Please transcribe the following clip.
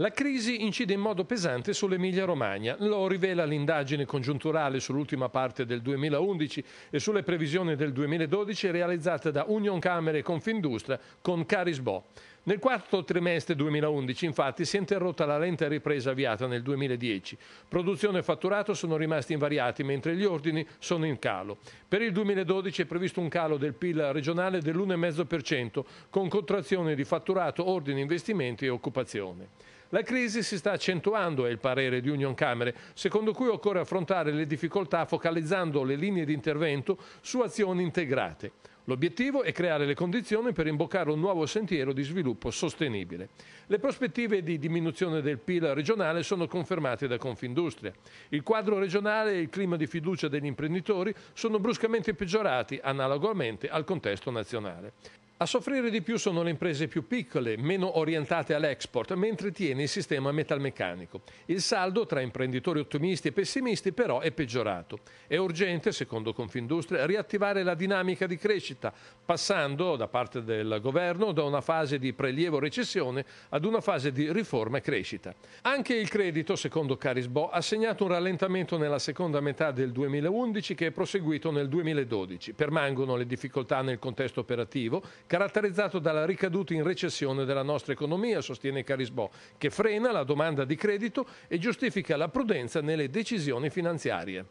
La crisi incide in modo pesante sull'Emilia-Romagna, lo rivela l'indagine congiunturale sull'ultima parte del 2011 e sulle previsioni del 2012 realizzata da Union Camere e Confindustria con Carisbo. Nel quarto trimestre 2011, infatti, si è interrotta la lenta ripresa avviata nel 2010. Produzione e fatturato sono rimasti invariati, mentre gli ordini sono in calo. Per il 2012 è previsto un calo del PIL regionale dell'1,5%, con contrazione di fatturato, ordini, investimenti e occupazione. La crisi si sta accentuando, è il parere di Union Camere, secondo cui occorre affrontare le difficoltà focalizzando le linee di intervento su azioni integrate. L'obiettivo è creare le condizioni per imboccare un nuovo sentiero di sviluppo sostenibile. Le prospettive di diminuzione del PIL regionale sono confermate da Confindustria. Il quadro regionale e il clima di fiducia degli imprenditori sono bruscamente peggiorati analogamente al contesto nazionale. A soffrire di più sono le imprese più piccole, meno orientate all'export, mentre tiene il sistema metalmeccanico. Il saldo tra imprenditori ottimisti e pessimisti però è peggiorato. È urgente, secondo Confindustria, riattivare la dinamica di crescita, passando da parte del governo da una fase di prelievo-recessione ad una fase di riforma e crescita. Anche il credito, secondo Carisbo, ha segnato un rallentamento nella seconda metà del 2011 che è proseguito nel 2012. Permangono le difficoltà nel contesto operativo caratterizzato dalla ricaduta in recessione della nostra economia, sostiene Carisbo, che frena la domanda di credito e giustifica la prudenza nelle decisioni finanziarie.